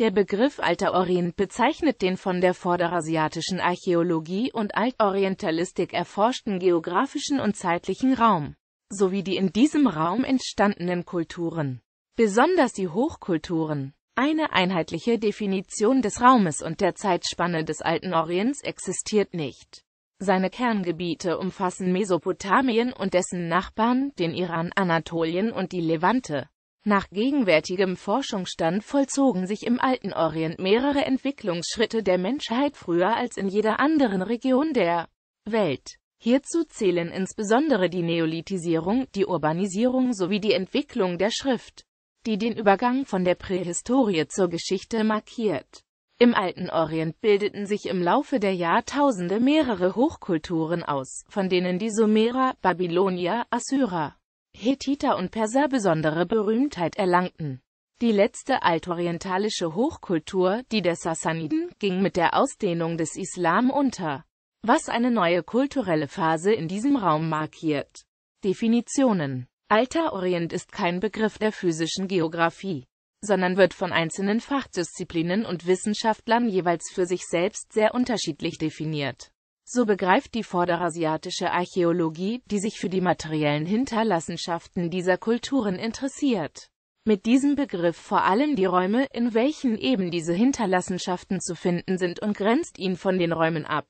Der Begriff Alter Orient bezeichnet den von der vorderasiatischen Archäologie und Altorientalistik erforschten geografischen und zeitlichen Raum, sowie die in diesem Raum entstandenen Kulturen, besonders die Hochkulturen. Eine einheitliche Definition des Raumes und der Zeitspanne des Alten Orients existiert nicht. Seine Kerngebiete umfassen Mesopotamien und dessen Nachbarn, den Iran, Anatolien und die Levante. Nach gegenwärtigem Forschungsstand vollzogen sich im Alten Orient mehrere Entwicklungsschritte der Menschheit früher als in jeder anderen Region der Welt. Hierzu zählen insbesondere die Neolithisierung, die Urbanisierung sowie die Entwicklung der Schrift, die den Übergang von der Prähistorie zur Geschichte markiert. Im Alten Orient bildeten sich im Laufe der Jahrtausende mehrere Hochkulturen aus, von denen die Sumerer, Babylonier, Assyrer, Hethiter und Perser besondere Berühmtheit erlangten. Die letzte altorientalische Hochkultur, die der Sassaniden, ging mit der Ausdehnung des Islam unter, was eine neue kulturelle Phase in diesem Raum markiert. Definitionen Alter Orient ist kein Begriff der physischen Geografie, sondern wird von einzelnen Fachdisziplinen und Wissenschaftlern jeweils für sich selbst sehr unterschiedlich definiert. So begreift die vorderasiatische Archäologie, die sich für die materiellen Hinterlassenschaften dieser Kulturen interessiert, mit diesem Begriff vor allem die Räume, in welchen eben diese Hinterlassenschaften zu finden sind und grenzt ihn von den Räumen ab,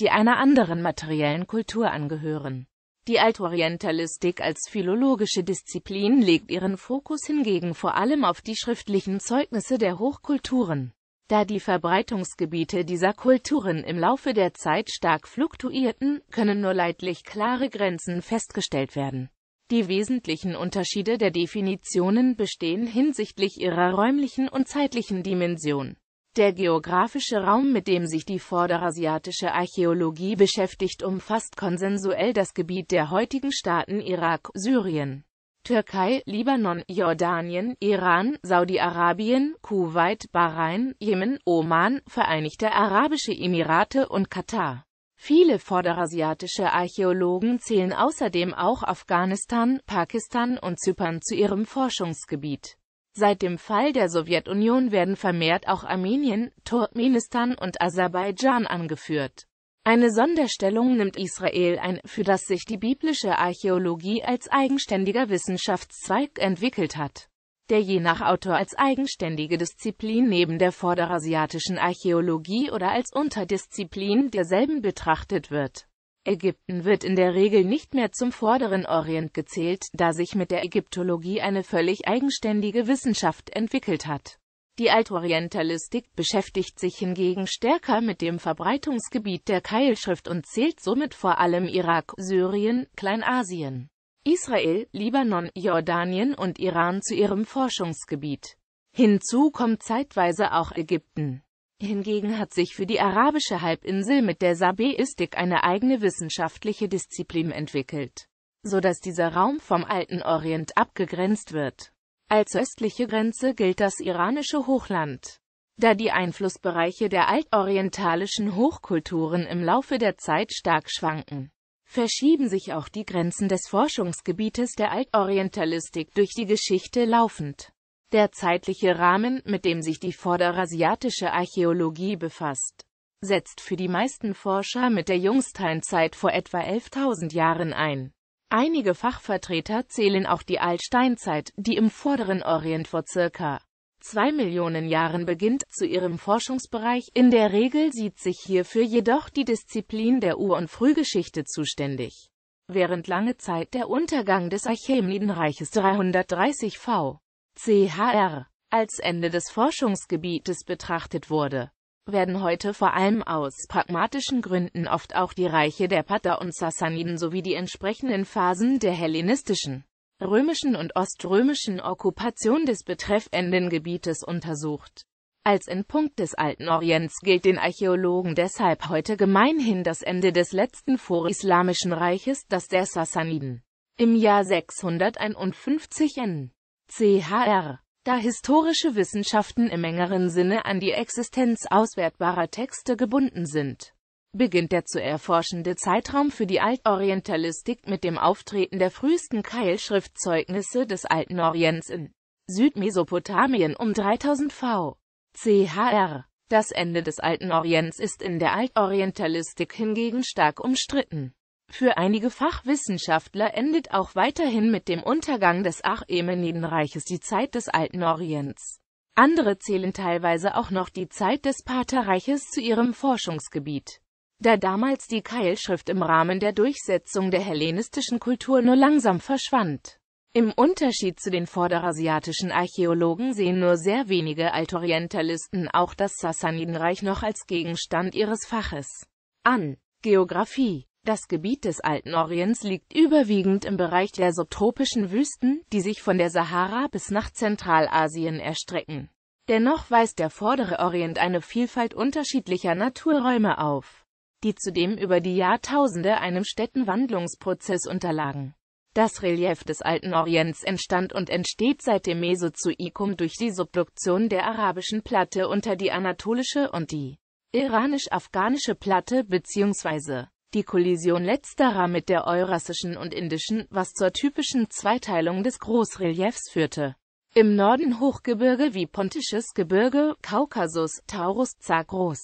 die einer anderen materiellen Kultur angehören. Die Altorientalistik als philologische Disziplin legt ihren Fokus hingegen vor allem auf die schriftlichen Zeugnisse der Hochkulturen da die Verbreitungsgebiete dieser Kulturen im Laufe der Zeit stark fluktuierten, können nur leidlich klare Grenzen festgestellt werden. Die wesentlichen Unterschiede der Definitionen bestehen hinsichtlich ihrer räumlichen und zeitlichen Dimension. Der geografische Raum, mit dem sich die vorderasiatische Archäologie beschäftigt, umfasst konsensuell das Gebiet der heutigen Staaten Irak, Syrien, Türkei, Libanon, Jordanien, Iran, Saudi-Arabien, Kuwait, Bahrain, Jemen, Oman, Vereinigte Arabische Emirate und Katar. Viele vorderasiatische Archäologen zählen außerdem auch Afghanistan, Pakistan und Zypern zu ihrem Forschungsgebiet. Seit dem Fall der Sowjetunion werden vermehrt auch Armenien, Turkmenistan und Aserbaidschan angeführt eine Sonderstellung nimmt Israel ein, für das sich die biblische Archäologie als eigenständiger Wissenschaftszweig entwickelt hat der je nach Autor als eigenständige Disziplin neben der vorderasiatischen Archäologie oder als Unterdisziplin derselben betrachtet wird. Ägypten wird in der Regel nicht mehr zum vorderen Orient gezählt, da sich mit der Ägyptologie eine völlig eigenständige Wissenschaft entwickelt hat. Die Altorientalistik beschäftigt sich hingegen stärker mit dem Verbreitungsgebiet der Keilschrift und zählt somit vor allem Irak, Syrien, Kleinasien, Israel, Libanon, Jordanien und Iran zu ihrem Forschungsgebiet. Hinzu kommt zeitweise auch Ägypten. Hingegen hat sich für die arabische Halbinsel mit der Sabeistik eine eigene wissenschaftliche Disziplin entwickelt, so dass dieser Raum vom alten Orient abgegrenzt wird. Als östliche Grenze gilt das iranische Hochland. Da die Einflussbereiche der altorientalischen Hochkulturen im Laufe der Zeit stark schwanken, verschieben sich auch die Grenzen des Forschungsgebietes der Altorientalistik durch die Geschichte laufend. Der zeitliche Rahmen, mit dem sich die vorderasiatische Archäologie befasst, setzt für die meisten Forscher mit der Jungsteinzeit vor etwa 11.000 Jahren ein. Einige Fachvertreter zählen auch die Altsteinzeit, die im vorderen Orient vor circa zwei Millionen Jahren beginnt, zu ihrem Forschungsbereich. In der Regel sieht sich hierfür jedoch die Disziplin der Ur- und Frühgeschichte zuständig. Während lange Zeit der Untergang des Achämenidenreiches 330 v. chr. als Ende des Forschungsgebietes betrachtet wurde werden heute vor allem aus pragmatischen Gründen oft auch die Reiche der Parther und Sassaniden sowie die entsprechenden Phasen der hellenistischen, römischen und oströmischen Okkupation des betreffenden Gebietes untersucht. Als Endpunkt des alten Orients gilt den Archäologen deshalb heute gemeinhin das Ende des letzten vorislamischen Reiches, das der Sassaniden. Im Jahr 651 n. Chr da historische Wissenschaften im engeren Sinne an die Existenz auswertbarer Texte gebunden sind beginnt der zu erforschende Zeitraum für die Altorientalistik mit dem Auftreten der frühesten Keilschriftzeugnisse des Alten Orients in Südmesopotamien um 3000 v. chr. Das Ende des Alten Orients ist in der Altorientalistik hingegen stark umstritten. Für einige Fachwissenschaftler endet auch weiterhin mit dem Untergang des Achämenidenreiches die Zeit des Alten Orients. Andere zählen teilweise auch noch die Zeit des Paterreiches zu ihrem Forschungsgebiet. Da damals die Keilschrift im Rahmen der Durchsetzung der hellenistischen Kultur nur langsam verschwand. Im Unterschied zu den vorderasiatischen Archäologen sehen nur sehr wenige Altorientalisten auch das Sassanidenreich noch als Gegenstand ihres Faches an. Geographie das Gebiet des alten Orients liegt überwiegend im Bereich der subtropischen Wüsten, die sich von der Sahara bis nach Zentralasien erstrecken. Dennoch weist der vordere Orient eine Vielfalt unterschiedlicher Naturräume auf, die zudem über die Jahrtausende einem Städtenwandlungsprozess unterlagen. Das Relief des alten Orients entstand und entsteht seit dem Mesozoikum durch die Subduktion der arabischen Platte unter die anatolische und die iranisch-afghanische Platte bzw. Die Kollision letzterer mit der eurasischen und indischen, was zur typischen Zweiteilung des Großreliefs führte. Im Norden Hochgebirge wie Pontisches Gebirge, Kaukasus, Taurus, Zagros,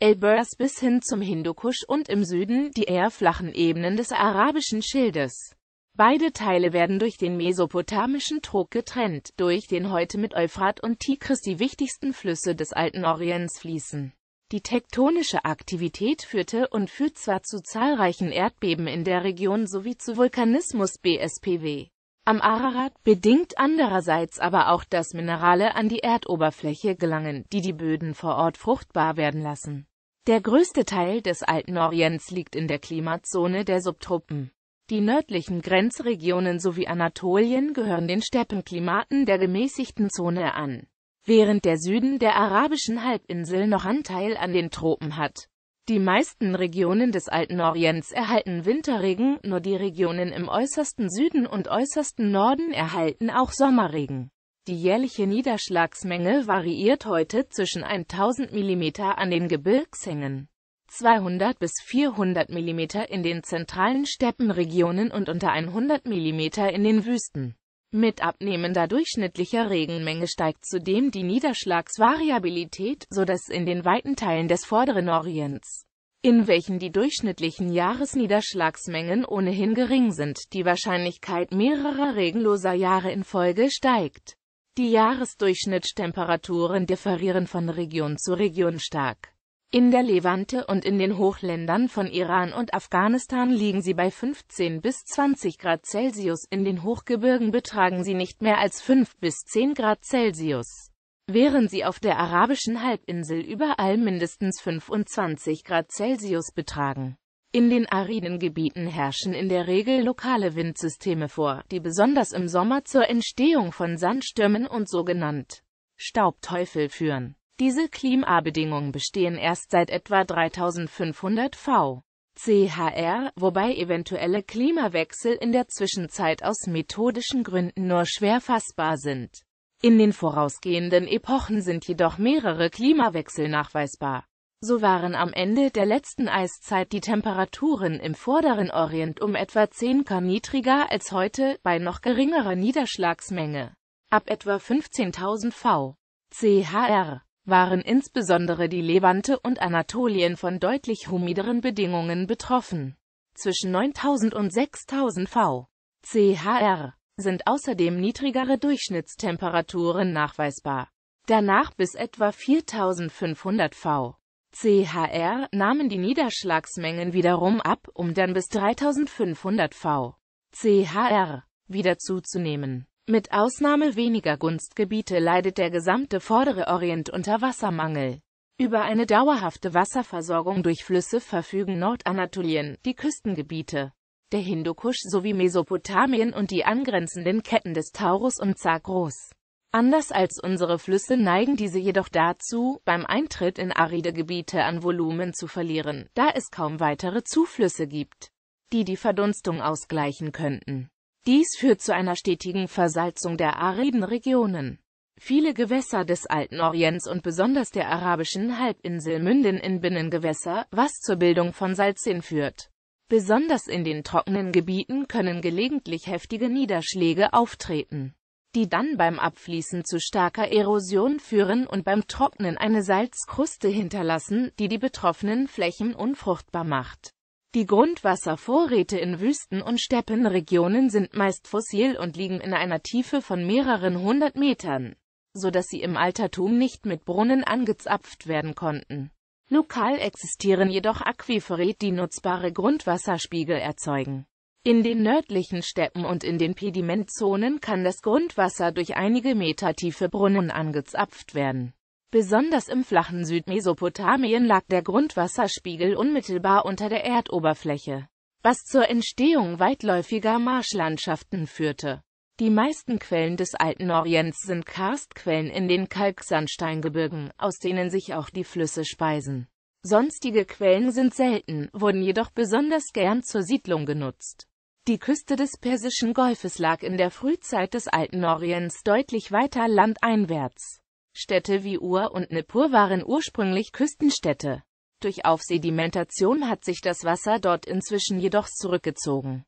Elbers bis hin zum Hindukusch und im Süden die eher flachen Ebenen des arabischen Schildes. Beide Teile werden durch den mesopotamischen Trog getrennt, durch den heute mit Euphrat und Tigris die wichtigsten Flüsse des alten Orients fließen. Die tektonische Aktivität führte und führt zwar zu zahlreichen Erdbeben in der Region sowie zu Vulkanismus BSPW. Am Ararat bedingt andererseits aber auch, dass Minerale an die Erdoberfläche gelangen, die die Böden vor Ort fruchtbar werden lassen. Der größte Teil des Alten Orients liegt in der Klimazone der Subtropen. Die nördlichen Grenzregionen sowie Anatolien gehören den Steppenklimaten der gemäßigten Zone an während der Süden der arabischen Halbinsel noch Anteil an den Tropen hat. Die meisten Regionen des Alten Orients erhalten Winterregen, nur die Regionen im äußersten Süden und äußersten Norden erhalten auch Sommerregen. Die jährliche Niederschlagsmenge variiert heute zwischen 1000 mm an den Gebirgshängen, 200 bis 400 mm in den zentralen Steppenregionen und unter 100 mm in den Wüsten. Mit abnehmender durchschnittlicher Regenmenge steigt zudem die Niederschlagsvariabilität, so dass in den weiten Teilen des vorderen Orients, in welchen die durchschnittlichen Jahresniederschlagsmengen ohnehin gering sind, die Wahrscheinlichkeit mehrerer regenloser Jahre in Folge steigt. Die Jahresdurchschnittstemperaturen differieren von Region zu Region stark. In der Levante und in den Hochländern von Iran und Afghanistan liegen sie bei 15 bis 20 Grad Celsius, in den Hochgebirgen betragen sie nicht mehr als 5 bis 10 Grad Celsius. Während sie auf der arabischen Halbinsel überall mindestens 25 Grad Celsius betragen. In den ariden Gebieten herrschen in der Regel lokale Windsysteme vor, die besonders im Sommer zur Entstehung von Sandstürmen und sogenannt Staubteufel führen diese Klimabedingungen bestehen erst seit etwa 3500 v. CHR, wobei eventuelle Klimawechsel in der Zwischenzeit aus methodischen Gründen nur schwer fassbar sind. In den vorausgehenden Epochen sind jedoch mehrere Klimawechsel nachweisbar. So waren am Ende der letzten Eiszeit die Temperaturen im vorderen Orient um etwa 10 K niedriger als heute, bei noch geringerer Niederschlagsmenge. Ab etwa 15.000 V. CHR waren insbesondere die Levante und Anatolien von deutlich humideren Bedingungen betroffen. Zwischen 9000 und 6000 V. CHR sind außerdem niedrigere Durchschnittstemperaturen nachweisbar. Danach bis etwa 4500 V. CHR nahmen die Niederschlagsmengen wiederum ab, um dann bis 3500 V. CHR wieder zuzunehmen. Mit Ausnahme weniger Gunstgebiete leidet der gesamte vordere Orient unter Wassermangel. Über eine dauerhafte Wasserversorgung durch Flüsse verfügen Nordanatolien, die Küstengebiete, der Hindukusch sowie Mesopotamien und die angrenzenden Ketten des Taurus und Zagros. Anders als unsere Flüsse neigen diese jedoch dazu, beim Eintritt in aride Gebiete an Volumen zu verlieren, da es kaum weitere Zuflüsse gibt, die die Verdunstung ausgleichen könnten. Dies führt zu einer stetigen Versalzung der ariden Regionen. Viele Gewässer des Alten Orients und besonders der arabischen Halbinsel münden in Binnengewässer, was zur Bildung von Salzen führt. Besonders in den trockenen Gebieten können gelegentlich heftige Niederschläge auftreten, die dann beim Abfließen zu starker Erosion führen und beim Trocknen eine Salzkruste hinterlassen, die die betroffenen Flächen unfruchtbar macht die Grundwasservorräte in Wüsten- und Steppenregionen sind meist fossil und liegen in einer Tiefe von mehreren hundert Metern, so dass sie im Altertum nicht mit Brunnen angezapft werden konnten. Lokal existieren jedoch Aquifere, die nutzbare Grundwasserspiegel erzeugen. In den nördlichen Steppen und in den Pedimentzonen kann das Grundwasser durch einige Meter tiefe Brunnen angezapft werden. Besonders im flachen Südmesopotamien lag der Grundwasserspiegel unmittelbar unter der Erdoberfläche, was zur Entstehung weitläufiger Marschlandschaften führte. Die meisten Quellen des alten Orients sind Karstquellen in den Kalksandsteingebirgen, aus denen sich auch die Flüsse speisen. Sonstige Quellen sind selten, wurden jedoch besonders gern zur Siedlung genutzt. Die Küste des Persischen Golfes lag in der Frühzeit des alten Orients deutlich weiter landeinwärts. Städte wie Ur und Nippur waren ursprünglich Küstenstädte. Durch Aufsedimentation hat sich das Wasser dort inzwischen jedoch zurückgezogen